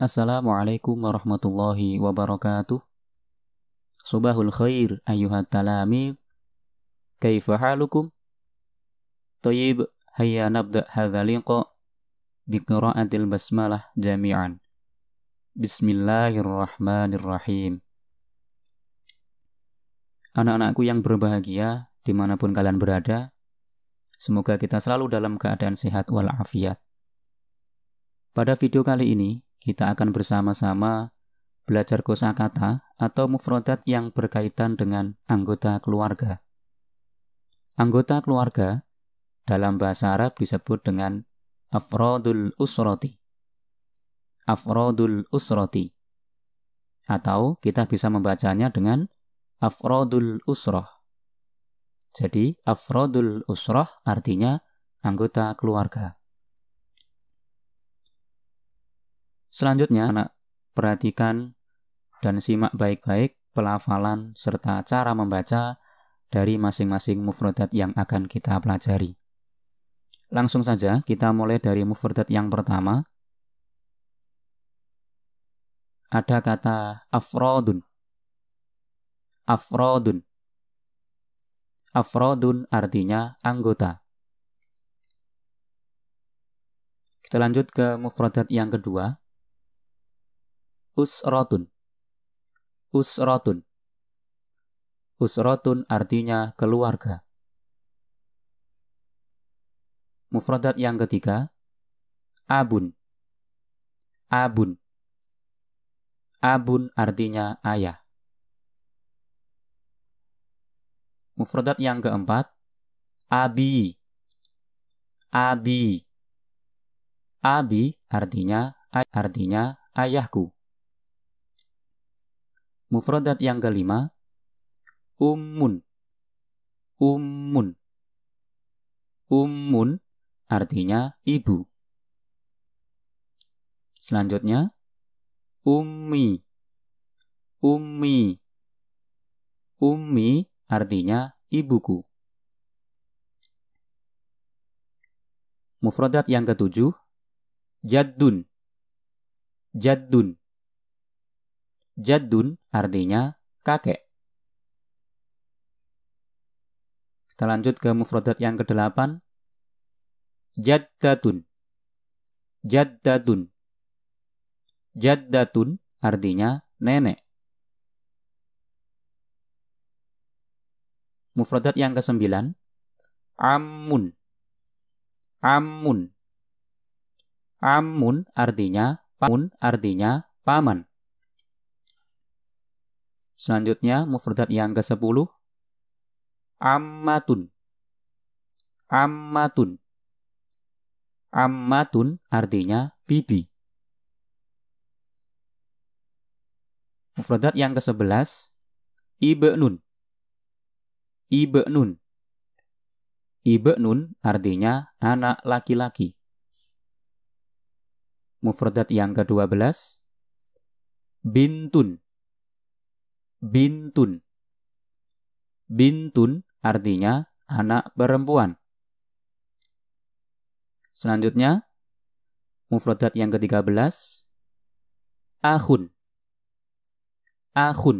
Assalamualaikum warahmatullahi wabarakatuh. Subahul khair ayuhat talamid. Kaifa halukum? Tayyib, hayya nabda hadha liqa biqiraatil basmalah jami'an. Bismillahirrahmanirrahim. Anak-anakku yang berbahagia dimanapun kalian berada, semoga kita selalu dalam keadaan sehat walafiat. Pada video kali ini, kita akan bersama-sama belajar kosakata atau mufrodat yang berkaitan dengan anggota keluarga. Anggota keluarga dalam bahasa Arab disebut dengan afrodul usroti. Afrodul usroti. Atau kita bisa membacanya dengan afrodul usroh. Jadi afrodul usroh artinya anggota keluarga. Selanjutnya, anak perhatikan dan simak baik-baik pelafalan serta cara membaca dari masing-masing mufradat yang akan kita pelajari. Langsung saja kita mulai dari mufradat yang pertama. Ada kata afrodun. Afrodun. Afrodun artinya anggota. Kita lanjut ke mufradat yang kedua usrotun. Usrotun. Usrotun artinya keluarga. Mufradat yang ketiga, abun. Abun. Abun artinya ayah. Mufradat yang keempat, abi. Abi. Abi artinya artinya ayahku. Mufrodat yang kelima umun umun umun artinya ibu. Selanjutnya ummi. Ummi. Ummi artinya ibuku. Mufrodat yang ketujuh jadun jadun. Jadun artinya kakek. Kita lanjut ke mufrodat yang ke-8. Jaddatun. Jaddatun. Jaddatun artinya nenek. Mufrodat yang ke-9. Amun. Amun. Amun artinya pamun artinya paman. Selanjutnya mufradat yang ke-10 ammatun. Ammatun. Ammatun artinya bibi. Mufradat yang ke-11 ibnun. Ibnun. Ibnun artinya anak laki-laki. Mufradat yang ke-12 bintun bintun. Bintun artinya anak perempuan. Selanjutnya, mufradat yang ke-13 ahun. Ahun.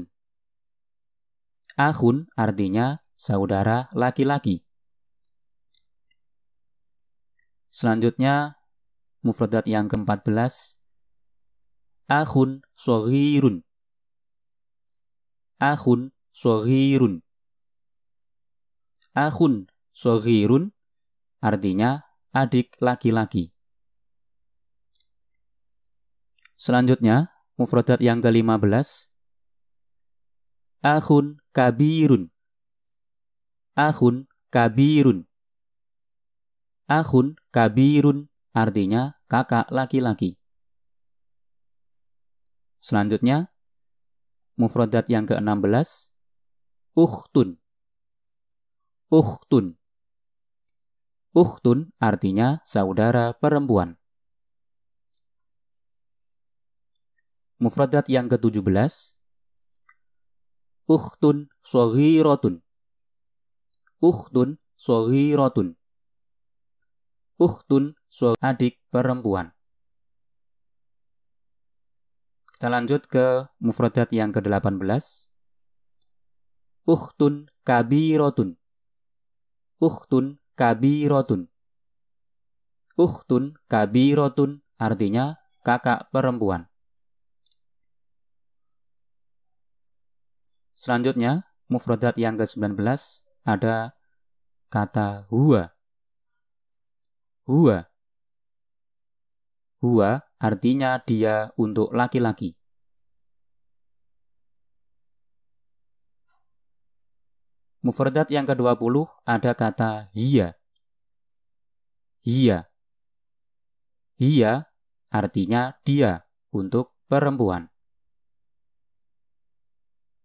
Ahun artinya saudara laki-laki. Selanjutnya, mufradat yang ke-14 ahun sogirun akhun sohirun. Akhun sohirun artinya adik laki-laki. Selanjutnya, mufradat yang ke-15. Akhun kabirun. Akhun kabirun. Akhun kabirun artinya kakak laki-laki. Selanjutnya, mufradat yang ke-16 ukhtun ukhtun ukhtun artinya saudara perempuan mufradat yang ke-17 ukhtun saghiratun ukhtun saghiratun ukhtun so adik perempuan kita lanjut ke mufradat yang ke-18. Ukhtun kabirotun. Ukhtun kabirotun. Ukhtun kabirotun artinya kakak perempuan. Selanjutnya, mufradat yang ke-19 ada kata huwa. Huwa. Huwa Artinya dia untuk laki-laki. Mufradat yang ke-20 ada kata hiya. Hiya. Hiya artinya dia untuk perempuan.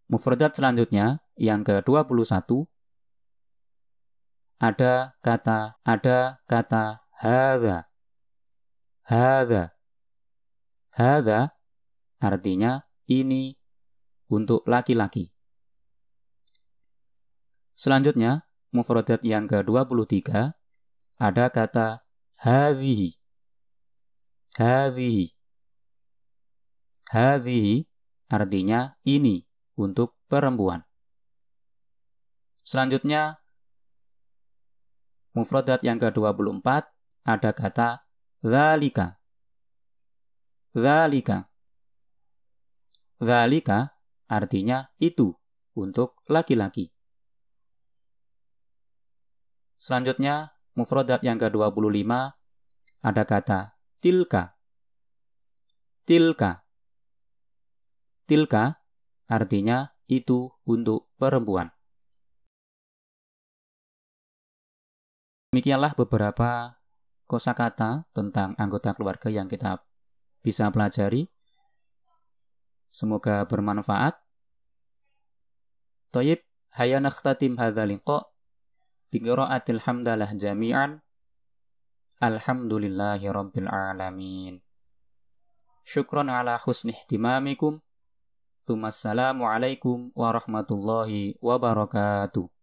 Mufradat selanjutnya yang ke-21 ada kata ada kata hadza. Hadza Hada artinya ini untuk laki-laki. Selanjutnya, mufradat yang ke-23 ada kata hadhihi. Hadhihi. Hadhihi artinya ini untuk perempuan. Selanjutnya, mufradat yang ke-24 ada kata zalika. Zalika. Zalika artinya itu untuk laki-laki. Selanjutnya, mufrodat yang ke-25 ada kata tilka. Tilka. Tilka artinya itu untuk perempuan. Demikianlah beberapa kosakata tentang anggota keluarga yang kita bisa pelajari. Semoga bermanfaat. Toyib, haya nakhtatim hadha liqo. bi qiraatil hamdalah jami'an. Alhamdulillahi rabbil alamin. Syukran ala husni ihtimamikum. Thumassalamualaikum warahmatullahi wabarakatuh.